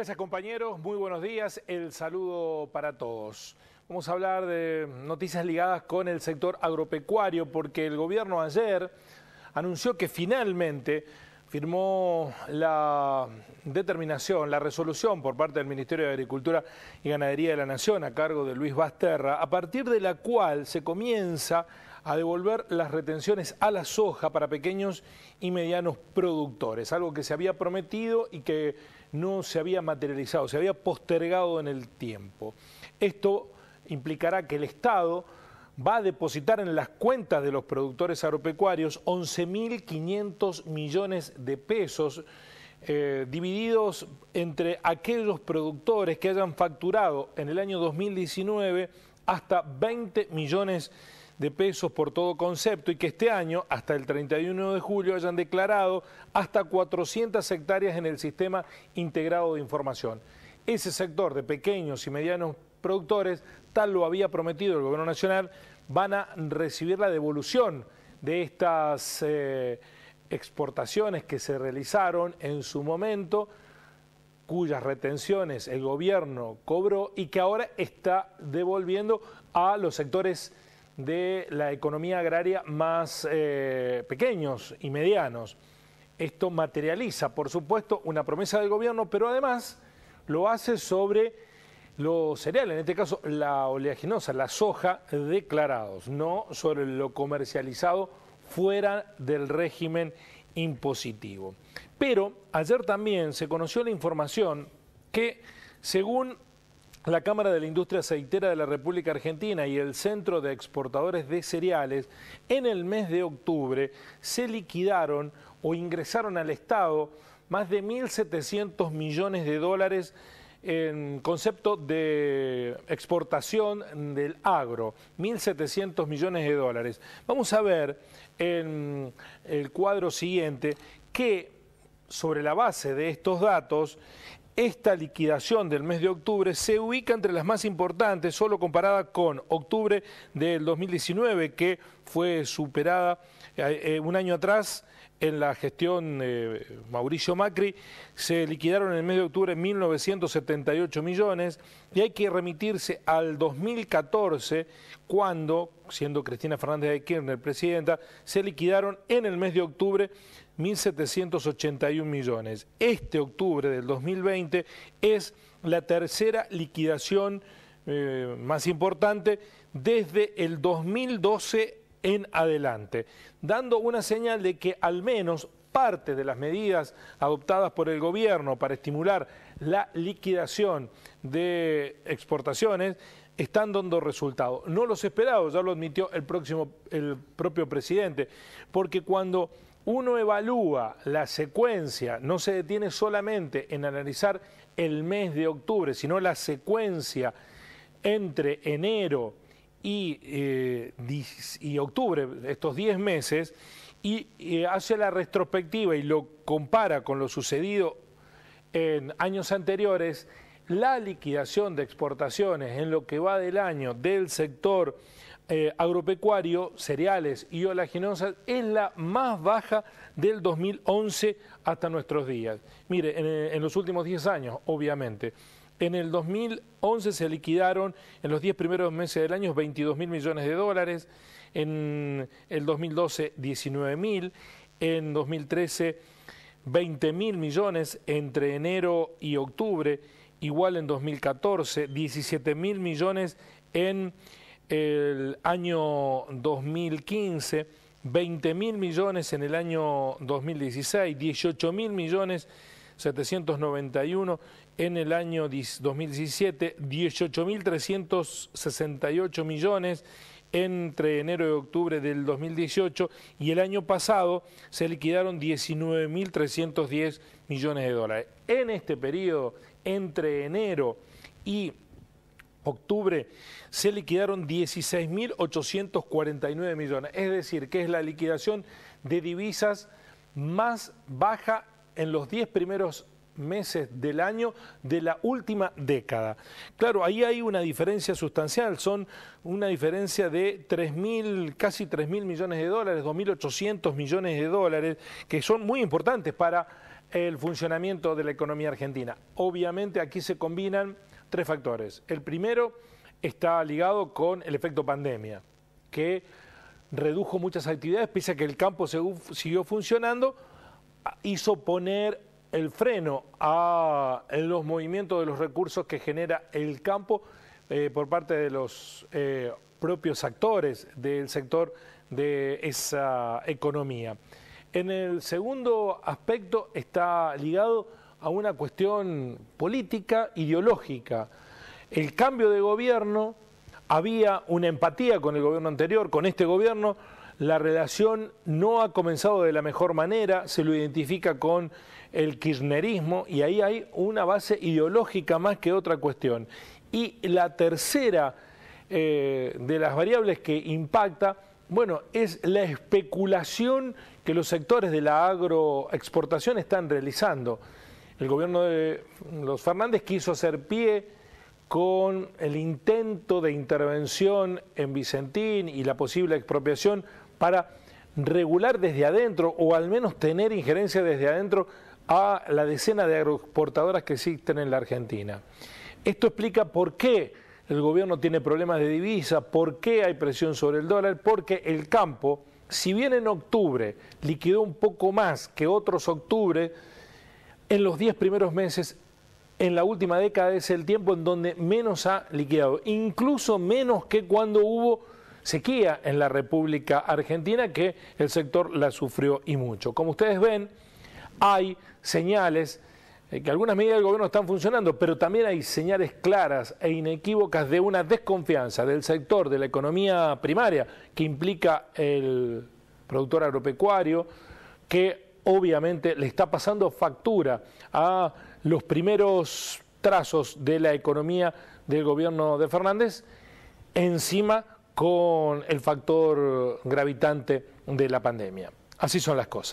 Gracias compañeros, muy buenos días, el saludo para todos. Vamos a hablar de noticias ligadas con el sector agropecuario porque el gobierno ayer anunció que finalmente firmó la determinación, la resolución por parte del Ministerio de Agricultura y Ganadería de la Nación a cargo de Luis Basterra, a partir de la cual se comienza a devolver las retenciones a la soja para pequeños y medianos productores, algo que se había prometido y que no se había materializado, se había postergado en el tiempo. Esto implicará que el Estado va a depositar en las cuentas de los productores agropecuarios 11.500 millones de pesos eh, divididos entre aquellos productores que hayan facturado en el año 2019 hasta 20 millones de de pesos por todo concepto y que este año, hasta el 31 de julio, hayan declarado hasta 400 hectáreas en el sistema integrado de información. Ese sector de pequeños y medianos productores, tal lo había prometido el Gobierno Nacional, van a recibir la devolución de estas eh, exportaciones que se realizaron en su momento, cuyas retenciones el gobierno cobró y que ahora está devolviendo a los sectores de la economía agraria más eh, pequeños y medianos. Esto materializa, por supuesto, una promesa del gobierno, pero además lo hace sobre los cereales, en este caso la oleaginosa, la soja declarados, no sobre lo comercializado fuera del régimen impositivo. Pero ayer también se conoció la información que, según la Cámara de la Industria Aceitera de la República Argentina y el Centro de Exportadores de Cereales en el mes de octubre se liquidaron o ingresaron al Estado más de 1.700 millones de dólares en concepto de exportación del agro, 1.700 millones de dólares. Vamos a ver en el cuadro siguiente que sobre la base de estos datos, esta liquidación del mes de octubre se ubica entre las más importantes, solo comparada con octubre del 2019, que fue superada eh, eh, un año atrás en la gestión eh, Mauricio Macri, se liquidaron en el mes de octubre 1.978 millones y hay que remitirse al 2014 cuando, siendo Cristina Fernández de Kirchner presidenta, se liquidaron en el mes de octubre 1.781 millones. Este octubre del 2020 es la tercera liquidación eh, más importante desde el 2012 en adelante, dando una señal de que al menos parte de las medidas adoptadas por el gobierno para estimular la liquidación de exportaciones están dando resultados. No los esperados, ya lo admitió el, próximo, el propio presidente, porque cuando uno evalúa la secuencia, no se detiene solamente en analizar el mes de octubre, sino la secuencia entre enero eh, y, octubre, estos 10 meses, y hace la retrospectiva y lo compara con lo sucedido en años anteriores, la liquidación de exportaciones en lo que va del año del sector eh, agropecuario, cereales y olaginosas es la más baja del 2011 hasta nuestros días. Mire, en, en los últimos 10 años, obviamente. En el 2011 se liquidaron en los 10 primeros meses del año 22 mil millones de dólares, en el 2012 19 mil, en 2013 20 mil millones entre enero y octubre, igual en 2014, 17 mil millones en el año 2015, 20 mil millones en el año 2016, 18 mil millones 791 en el año 2017, 18.368 millones entre enero y octubre del 2018 y el año pasado se liquidaron 19.310 millones de dólares. En este periodo, entre enero y octubre se liquidaron 16.849 millones, es decir, que es la liquidación de divisas más baja en los 10 primeros meses del año de la última década. Claro, ahí hay una diferencia sustancial, son una diferencia de 3 casi 3.000 millones de dólares, 2.800 millones de dólares, que son muy importantes para el funcionamiento de la economía argentina. Obviamente aquí se combinan tres factores. El primero está ligado con el efecto pandemia, que redujo muchas actividades, pese a que el campo siguió funcionando, hizo poner el freno a los movimientos de los recursos que genera el campo eh, por parte de los eh, propios actores del sector de esa economía. En el segundo aspecto está ligado a una cuestión política, ideológica. El cambio de gobierno, había una empatía con el gobierno anterior, con este gobierno, la relación no ha comenzado de la mejor manera, se lo identifica con el kirchnerismo y ahí hay una base ideológica más que otra cuestión. Y la tercera eh, de las variables que impacta, bueno, es la especulación que los sectores de la agroexportación están realizando. El gobierno de los Fernández quiso hacer pie con el intento de intervención en Vicentín y la posible expropiación para regular desde adentro o al menos tener injerencia desde adentro a la decena de agroexportadoras que existen en la Argentina. Esto explica por qué el gobierno tiene problemas de divisa, por qué hay presión sobre el dólar, porque el campo, si bien en octubre liquidó un poco más que otros octubre, en los 10 primeros meses, en la última década es el tiempo en donde menos ha liquidado, incluso menos que cuando hubo sequía en la República Argentina que el sector la sufrió y mucho. Como ustedes ven, hay señales eh, que algunas medidas del gobierno están funcionando, pero también hay señales claras e inequívocas de una desconfianza del sector de la economía primaria que implica el productor agropecuario, que obviamente le está pasando factura a los primeros trazos de la economía del gobierno de Fernández, encima con el factor gravitante de la pandemia. Así son las cosas.